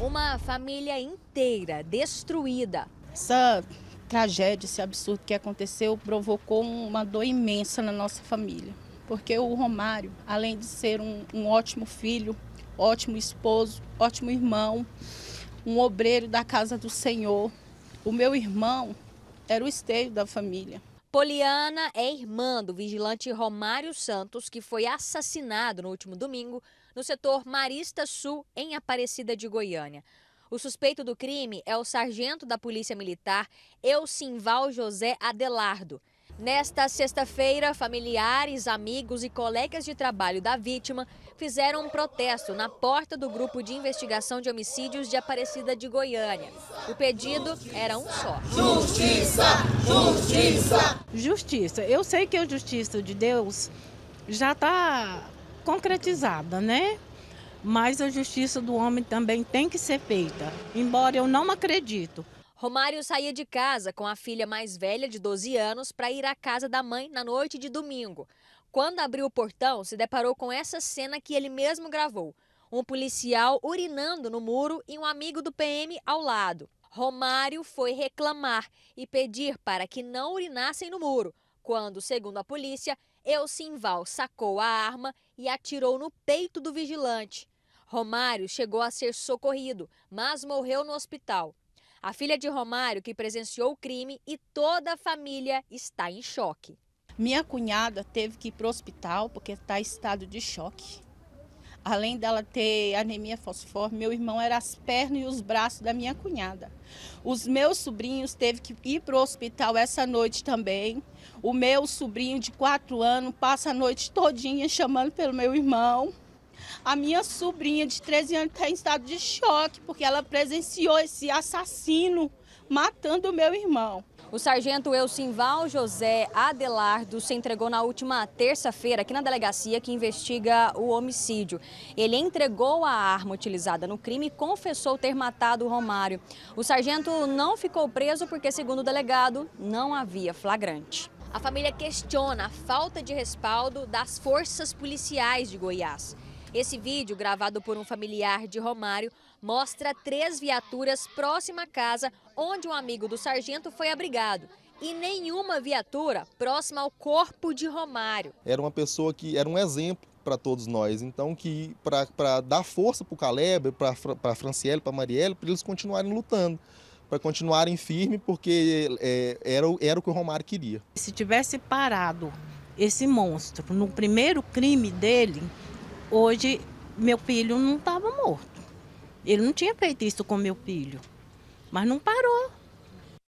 Uma família inteira destruída. Essa tragédia, esse absurdo que aconteceu, provocou uma dor imensa na nossa família. Porque o Romário, além de ser um, um ótimo filho, ótimo esposo, ótimo irmão, um obreiro da casa do Senhor, o meu irmão era o esteio da família. Poliana é irmã do vigilante Romário Santos, que foi assassinado no último domingo no setor Marista Sul, em Aparecida de Goiânia. O suspeito do crime é o sargento da Polícia Militar, Eusimval José Adelardo. Nesta sexta-feira, familiares, amigos e colegas de trabalho da vítima fizeram um protesto na porta do Grupo de Investigação de Homicídios de Aparecida de Goiânia. O pedido era um só. Justiça! Justiça! Justiça. Eu sei que a é justiça de Deus já está concretizada, né? Mas a justiça do homem também tem que ser feita, embora eu não acredito. Romário saía de casa com a filha mais velha, de 12 anos, para ir à casa da mãe na noite de domingo. Quando abriu o portão, se deparou com essa cena que ele mesmo gravou: um policial urinando no muro e um amigo do PM ao lado. Romário foi reclamar e pedir para que não urinassem no muro, quando, segundo a polícia, Elcinval sacou a arma e atirou no peito do vigilante. Romário chegou a ser socorrido, mas morreu no hospital. A filha de Romário, que presenciou o crime, e toda a família está em choque. Minha cunhada teve que ir para o hospital porque está em estado de choque. Além dela ter anemia fosforme, meu irmão era as pernas e os braços da minha cunhada. Os meus sobrinhos teve que ir para o hospital essa noite também. O meu sobrinho de quatro anos passa a noite todinha chamando pelo meu irmão. A minha sobrinha de 13 anos está em estado de choque porque ela presenciou esse assassino matando o meu irmão. O sargento Elcinval José Adelardo se entregou na última terça-feira aqui na delegacia que investiga o homicídio. Ele entregou a arma utilizada no crime e confessou ter matado o Romário. O sargento não ficou preso porque, segundo o delegado, não havia flagrante. A família questiona a falta de respaldo das forças policiais de Goiás. Esse vídeo, gravado por um familiar de Romário, mostra três viaturas próxima à casa onde um amigo do sargento foi abrigado e nenhuma viatura próxima ao corpo de Romário. Era uma pessoa que era um exemplo para todos nós. Então, que para dar força para o Caleb, para a Franciele, para a Marielle, para eles continuarem lutando, para continuarem firme, porque é, era, era o que o Romário queria. Se tivesse parado esse monstro no primeiro crime dele, hoje meu filho não estava morto. Ele não tinha feito isso com meu filho, mas não parou.